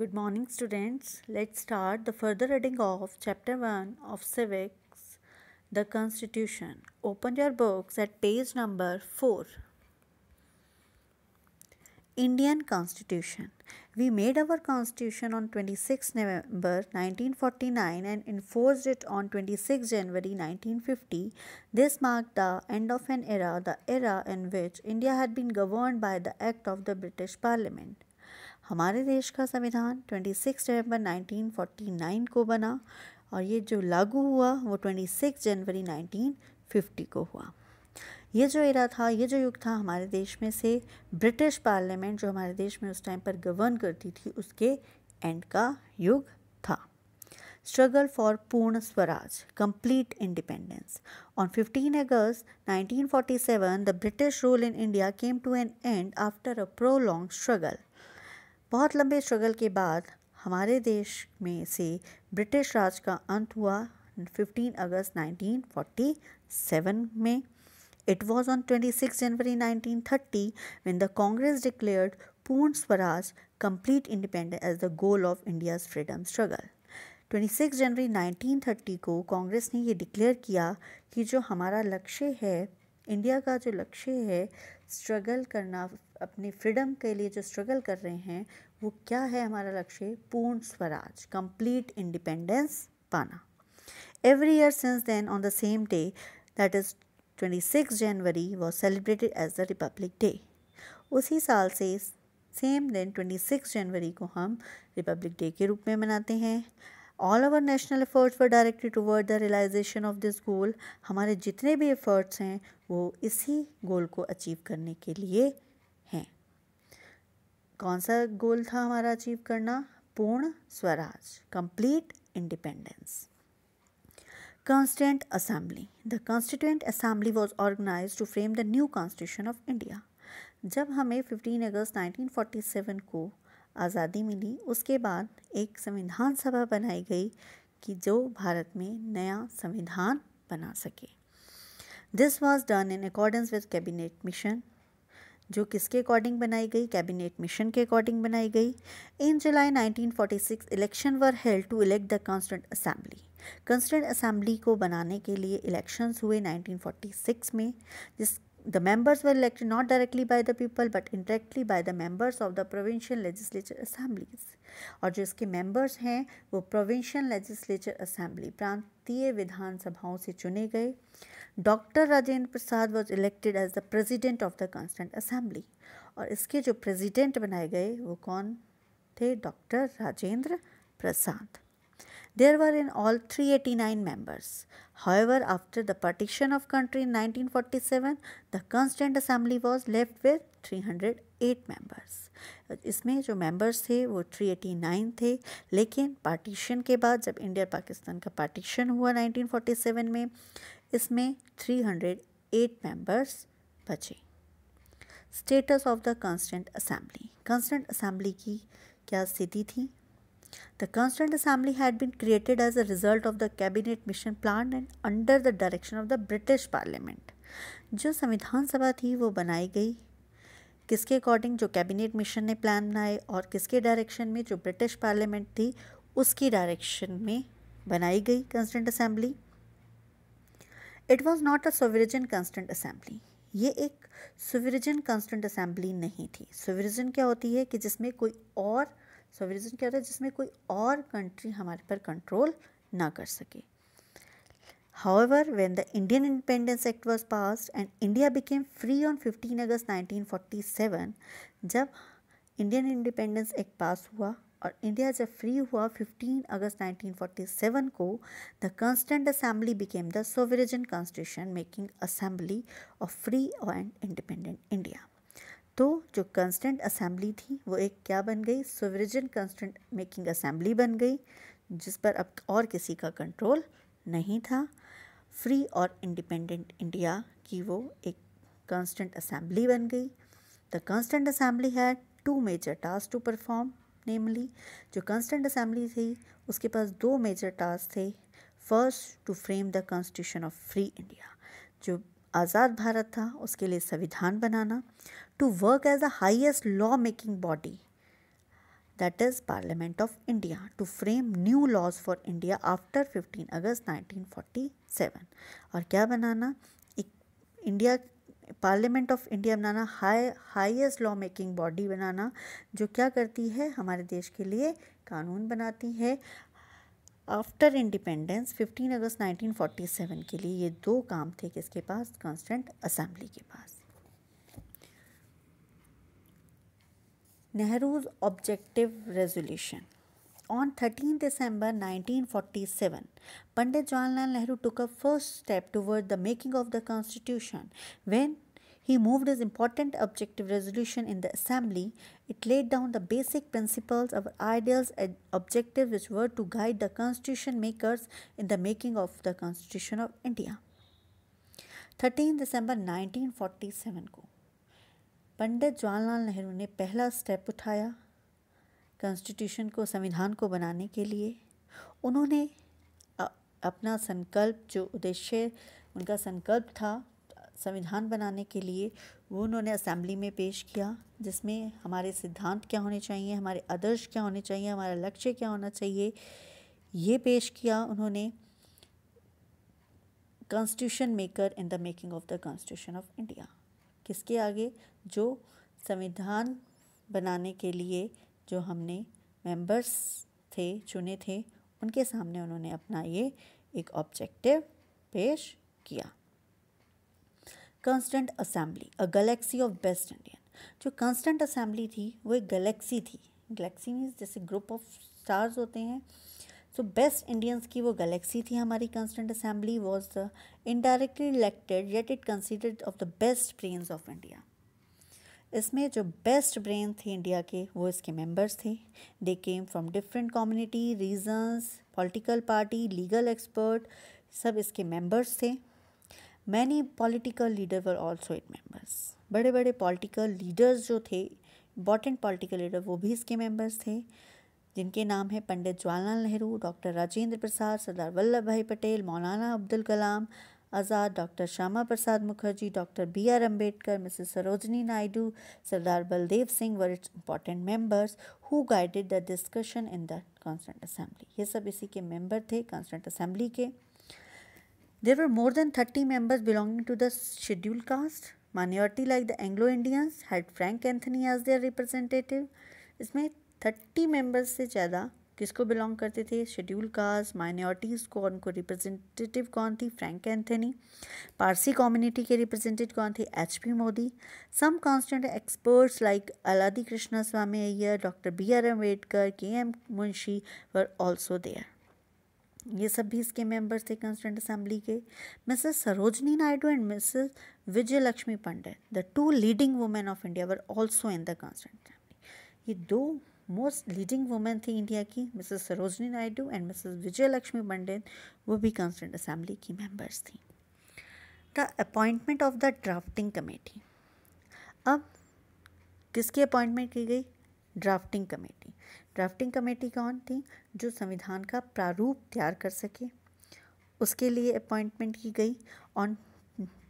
Good morning students. Let's start the further reading of chapter 1 of Civics, the Constitution. Open your books at page number 4. Indian Constitution. We made our constitution on 26 November 1949 and enforced it on 26 January 1950. This marked the end of an era, the era in which India had been governed by the Act of the British Parliament. हमारे देश का संविधान 26 नवंबर 1949 को बना और ये जो लागू हुआ वो 26 जनवरी 1950 को हुआ ये जो एरा था ये जो युग था हमारे देश में से ब्रिटिश पार्लियामेंट जो हमारे देश में उस टाइम पर गवर्न करती थी उसके एंड का युग था struggle for Purna Swaraj complete independence on 15 August 1947 the British rule in India came to an end after a prolonged struggle बहुत लंबे स्ट्रगल के बाद हमारे देश में से ब्रिटिश राज का अंत हुआ 15 अगस्त 1947 में it was on 26 January 1930 when the Congress declared Purna Swaraj complete independence as the goal of India's freedom struggle 26 जनवरी 1930 को कांग्रेस ने ये डिक्लेयर किया कि जो हमारा लक्ष्य है इंडिया का जो लक्ष्य है स्ट्रगल करना अपने फ्रीडम के लिए जो स्ट्रगल कर रहे हैं वो क्या है हमारा लक्ष्य पूर्ण स्वराज कंप्लीट इंडिपेंडेंस पाना every year since then on the same day that is twenty six January was celebrated as the Republic Day उसी साल से सेम दिन सिक्स जनवरी को हम रिपब्लिक डे के रूप में मनाते हैं all over national efforts for directed toward the realisation of this goal हमारे जितने भी एफर्ट्स हैं वो इसी गोल को अचीव करने के लिए हैं कौन सा गोल था हमारा अचीव करना Purna Swaraj complete independence constituent assembly the constituent assembly was organise to frame the new constitution of India जब हमें 15 अगस्त 1947 को आज़ादी मिली उसके बाद एक संविधान सभा बनाई गई कि जो भारत में नया संविधान बना सके this was done in accordance with cabinet mission जो किसके अकॉर्डिंग बनाई गई कैबिनेट मिशन के अकॉर्डिंग बनाई गई in July 1946 election were held to elect the constant assembly constituent assembly को बनाने के लिए इलेक्शंस हुए 1946 में जिस the members were elected not directly by the people but indirectly by the members of the provincial legislature assemblies और जो इसके मेंबर्स हैं वो प्रोविंशियल लेजिस्लेचर असेंबली प्रांतीय विधानसभाओं से चुने गए doctor Rajendra Prasad was elected as the president of the constant assembly और इसके जो प्रेजिडेंट बनाए गए वो कौन थे doctor Rajendra Prasad there were in all three eighty nine members however after the partition of country in nineteen forty seven the constant assembly was left with three hundred eight members इसमें जो members थे वो three eighty nine थे लेकिन partition के बाद जब India Pakistan का पार्टीशन हुआ नाइनटीन फोर्टी सेवन में इसमें 308 मेंबर्स बचे status of the constant assembly constituent assembly की क्या स्थिति थी the constant assembly had been created as a result of the cabinet mission plan and under the direction of the British parliament जो संविधान सभा थी वो बनाई गई किसके अकॉर्डिंग जो कैबिनेट मिशन ने प्लान बनाए और किसके डायरेक्शन में जो ब्रिटिश पार्लियामेंट थी उसकी डायरेक्शन में बनाई गई constituent assembly it was not a sovereign constituent assembly ये एक सोवरिजन कंस्टेंट असेंबली नहीं थी सोवरिजन क्या होती है कि जिसमें कोई और सोवरिजन क्या होता है जिसमें कोई और कंट्री हमारे पर कंट्रोल ना कर सके ever when the Indian independence act was pass and India became free on fifteen August nineteen forty seven जब इंडियन इंडिपेंडेंस एक्ट पास हुआ और इंडिया जब फ्री हुआ 15 अगस्त 1947 को the constant assembly became the sovereign constitution making assembly of free and independent India तो जो constant assembly थी वो एक क्या बन गई सोवरेजन कंस्टेंट मेकिंग असेंबली बन गई जिस पर अब और किसी का कंट्रोल नहीं था फ्री और इंडिपेंडेंट इंडिया की वो एक कॉन्स्टेंट असेंबली बन गई the constant assembly had two major task to perform namely जो कंस्टेंट असम्बली थी उसके पास दो मेजर टास्क थे first to frame the constitution of free India जो आज़ाद भारत था उसके लिए संविधान बनाना to work as a highest law making body that is parliament of India to frame new laws for India after fifteen August nineteen forty seven और क्या बनाना एक इंडिया पार्लियामेंट ऑफ इंडिया बनाना high highest law making body बनाना जो क्या करती है हमारे देश के लिए कानून बनाती है आफ्टर इंडिपेंडेंस 15 अगस्त 1947 के लिए ये दो काम थे किसके पास कॉन्स्टेंट असेंबली के पास Nehru's objective resolution On 13 December 1947, Pandit Jawaharlal Nehru took a first step toward the making of the constitution when he moved his important objective resolution in the assembly. It laid down the basic principles of ideals and objectives which were to guide the constitution makers in the making of the constitution of India. 13 December 1947 को पंडित जवाहरलाल नेहरू ने पहला step उठाया constitution को संविधान को बनाने के लिए उन्होंने अपना संकल्प जो उद्देश्य उनका संकल्प था संविधान बनाने के लिए वो उन्होंने असेंबली में पेश किया जिसमें हमारे सिद्धांत क्या होने चाहिए हमारे आदर्श क्या होने चाहिए हमारा लक्ष्य क्या होना चाहिए ये पेश किया उन्होंने constitution maker in the making of the constitution of India किसके आगे जो संविधान बनाने के लिए जो हमने मेंबर्स थे चुने थे उनके सामने उन्होंने अपना ये एक ऑब्जेक्टिव पेश किया constant assembly a galaxy of best Indian जो कॉन्स्टेंट असेंबली थी वो एक गलेक्सी थी गलेक्सी मीन्स जैसे ग्रुप ऑफ स्टार्स होते हैं सो बेस्ट इंडियंस की वो गलेक्सी थी हमारी constant assembly was indirectly elected yet it considered of the best brains of India इसमें जो बेस्ट ब्रेन थे इंडिया के वो इसके मेंबर्स थे they came from different community regions political party legal expert सब इसके मेंबर्स थे many political leader were also it members बड़े बड़े पॉलिटिकल लीडर्स जो थे इम्पॉर्टेंट पॉलिटिकल लीडर वो भी इसके मेंबर्स थे जिनके नाम हैं Pandit Jawaharlal Nehru doctor Rajendra Prasad Sardar Vallabhbhai Patel Maulana Abdul Kalam Azad doctor Shyama Prasad Mukherjee doctor B R Ambedkar Mrs Sarojini Naidu Sardar Baldev Singh were its important members who guided the discussion in the constant assembly ये सब इसी के मेंबर थे कॉन्स्टेंट असेंबली के there were more than thirty members belonging to the schedule caste minority like the Anglo Indians had Frank Anthony as their representative इसमें thirty members से ज़्यादा किसको बिलोंग करते थे शेड्यूल कास्ट माइनॉरिटीज़ को उनको रिप्रेजेंटेटिव कौन थी फ्रैंक एंथनी पारसी कम्युनिटी के रिप्रेजेंटेटिव कौन थे H P Mody some constant experts like Alladi Krishnaswamy Ayyar doctor B R Ambedkar K M Munshi were also there ये सब भी इसके मेंबर्स थे कॉन्स्टेंट असेंबली के Mrs Sarojini Naidu and Mrs Vijaya Lakshmi Pandit the two leading women of India were also in the constant assembly ये दो most leading women थी India की Mrs Sarojini Naidu and Mrs Vijaya Lakshmi Pandit वो भी कॉन्स्टेंट असम्बली की मेंबर्स थी the appointment of the drafting committee अब किसकी अपॉइंटमेंट की गई ड्राफ्टिंग कमेटी ड्राफ्टिंग कमेटी कौन थी जो संविधान का प्रारूप तैयार कर सके उसके लिए अपॉइंटमेंट की गई on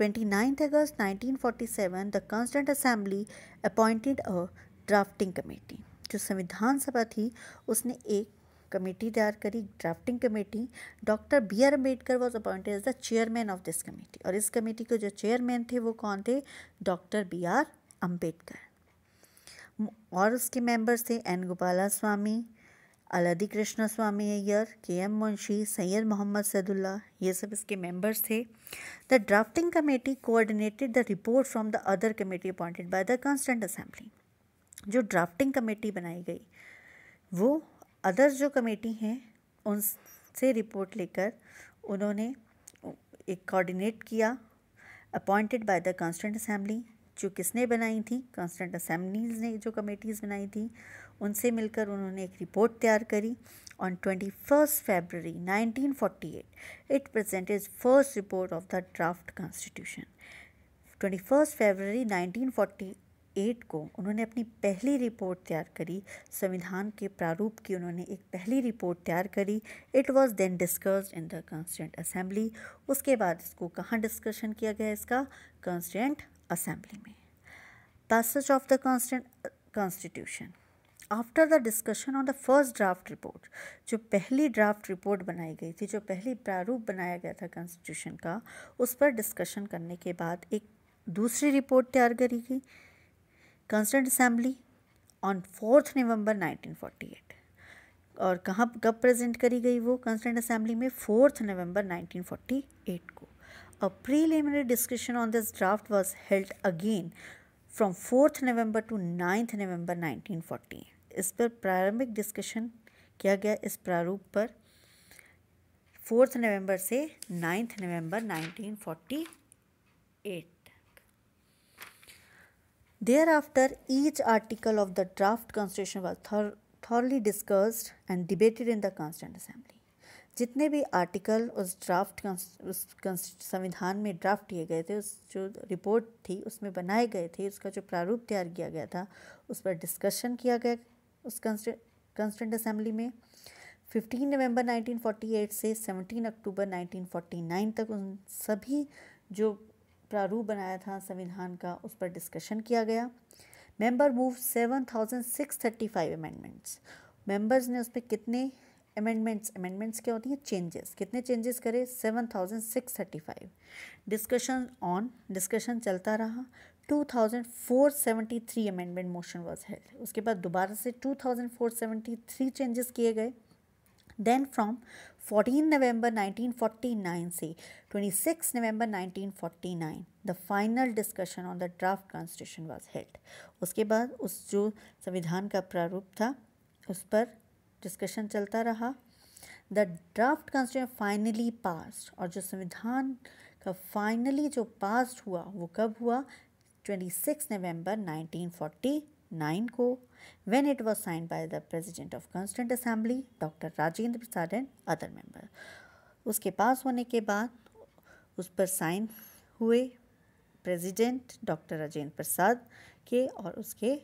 ninth August 1947 the constant assembly appointed a drafting committee जो संविधान सभा थी उसने एक कमेटी तैयार करी drafting committee doctor B R Ambedkar was appointed as the chairman of this committee और इस कमेटी के जो चेयरमैन थे वो कौन थे डॉक्टर बी आर अम्बेडकर और उसके मेंबर्स थे N Gopalaswami Alladi Krishnaswamy Ayyar K M Munshi Syed Mohammad Saadullah ये सब इसके मेंबर्स थे the drafting committee coordinated the report from the other committee appointed by the constant assembly जो ड्राफ्टिंग कमेटी बनाई गई वो अदर जो कमेटी हैं उनसे रिपोर्ट लेकर उन्होंने एक कोऑर्डिनेट किया appointed by the constant assembly जो किसने बनाई थी कॉन्स्टेंट असेंबलीज ने जो कमेटीज़ बनाई थी उनसे मिलकर उन्होंने एक रिपोर्ट तैयार करी on twenty first February nineteen forty eight it present is first report of the draft constitution twenty first February nineteen forty eight को उन्होंने अपनी पहली रिपोर्ट तैयार करी संविधान के प्रारूप की उन्होंने एक पहली रिपोर्ट तैयार करी it was then discuss in the constant assembly उसके बाद इसको कहाँ डिस्कशन किया गया इसका कॉन्स्टेंट असेंबली में passage of the constant constitution after the discussion on the first draft report जो पहली ड्राफ्ट रिपोर्ट बनाई गई थी जो पहली प्रारूप बनाया गया था कॉन्स्टिट्यूशन का उस पर डिस्कशन करने के बाद एक दूसरी रिपोर्ट तैयार करी गई constant assembly on fourth November 1948 और कहाँ कब प्रेजेंट करी गई वो कॉन्स्टेंट असम्बली में फोर्थ नवंबर 1948 को a preliminary discussion on this draft was held again from fourth November to ninth November 1948 इस पर प्रारंभिक डिस्कशन किया गया इस प्रारूप पर फोर्थ नवंबर से ninth November 1948 after each article of the draft constitution was thor- thoroughly discussed and debated in the Constituent assembly जितने भी आर्टिकल उस ड्राफ्ट उस संविधान में ड्राफ्ट किए गए थे उस जो रिपोर्ट थी उसमें बनाए गए थे उसका जो प्रारूप तैयार किया गया था उस पर डिस्कशन किया गया उस कॉन्स्टेंट असेंबली में 15 नवंबर 1948 से 17 अक्टूबर 1949 तक उन सभी जो प्रारूप बनाया था संविधान का उस पर डिस्कशन किया गया member move seven thousand six thirty five amendments members ने उस पर कितने अमेंडमेंट्स अमेंडमेंट्स क्या होती हैं चेंजेस कितने चेंजेस करे seven thousand six thirty five discussion on discussion चलता रहा two thousand four three amendment motion was held उसके बाद दोबारा से two thousand four seventy three changes किए गए देन फ्रॉम 14 नवंबर नाइन से twenty 26 November nine the final discussion on the draft constitution was held उसके बाद उस जो संविधान का प्रारूप था उस पर डिस्कशन चलता रहा the draft constitution finally pass और जो संविधान का फाइनली जो पास हुआ वो कब हुआ ट्वेंटी 26 नवंबर फोर्टी नाइन को when it was sign by the president of constant assembly doctor Rajendra Prasad and other member उसके पास होने के बाद उस पर साइन हुए प्रेजिडेंट डॉक्टर राजेंद्र प्रसाद के और उसके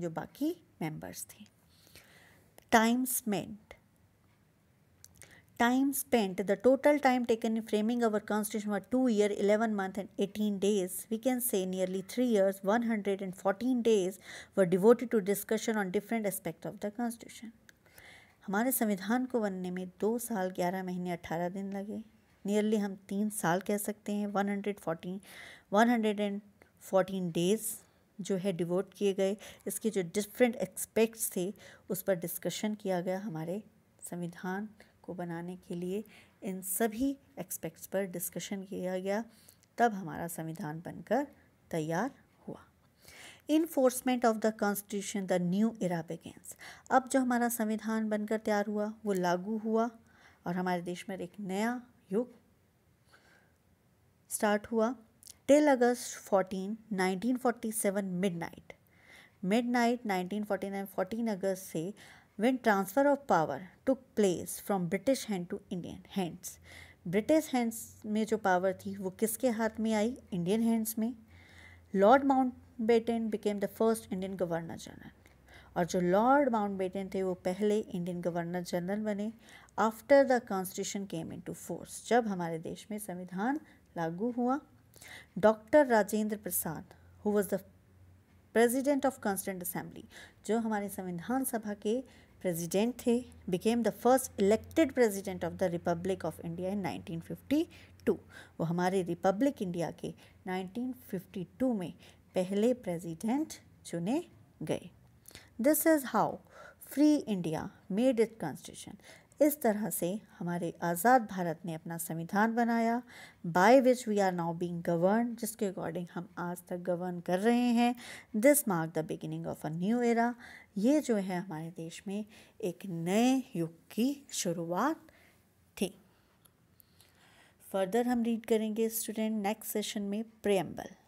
जो बाकी मेंबर्स थे time spent time spent the total time taken in framing our constitution was 2 year 11 month and 18 days we can say nearly 3 years 114 days were devoted to discussion on different aspect of the constitution हमारे संविधान को बनने में दो साल ग्यारह महीने अट्ठारह दिन लगे नियरली हम तीन साल कह सकते हैं one hundred fourteen one hundred and fourteen days जो है डिवोट किए गए इसके जो डिफरेंट एक्सपेक्ट्स थे उस पर डिस्कशन किया गया हमारे संविधान को बनाने के लिए इन सभी एक्सपेक्ट्स पर डिस्कशन किया गया तब हमारा संविधान बनकर तैयार हुआ enforcement of the constitution the new era begins अब जो हमारा संविधान बनकर तैयार हुआ वो लागू हुआ और हमारे देश में एक नया युग स्टार्ट हुआ टिल अगस्त 14 1947 मिडनाइट मिडनाइट 1949 14 अगस्त से when transfer of power took place from British hand to Indian hands. British hands में जो पावर थी वो किसके हाथ में आई इंडियन हैंड्स में lord Mountbatten became the first Indian governor general और जो लॉर्ड Mountbatten थे वो पहले इंडियन गवर्नर जनरल बने after the constitution came into force जब हमारे देश में संविधान लागू हुआ doctor Rajendra Prasad who was the president of constant assembly जो हमारे संविधान सभा के president became the first elected president of the Republic of India in 1952 वो हमारे Republic India के 1952 में पहले President चुने गए This is how Free India made its constitution. इस तरह से हमारे आज़ाद भारत ने अपना संविधान बनाया by which we are now being govern जिसके अकॉर्डिंग हम आज तक गवर्न कर रहे हैं this mark the beginning of a new era ये जो है हमारे देश में एक नए युग की शुरुआत थी फर्दर हम रीड करेंगे स्टूडेंट नेक्स्ट सेशन में प्रेम्बल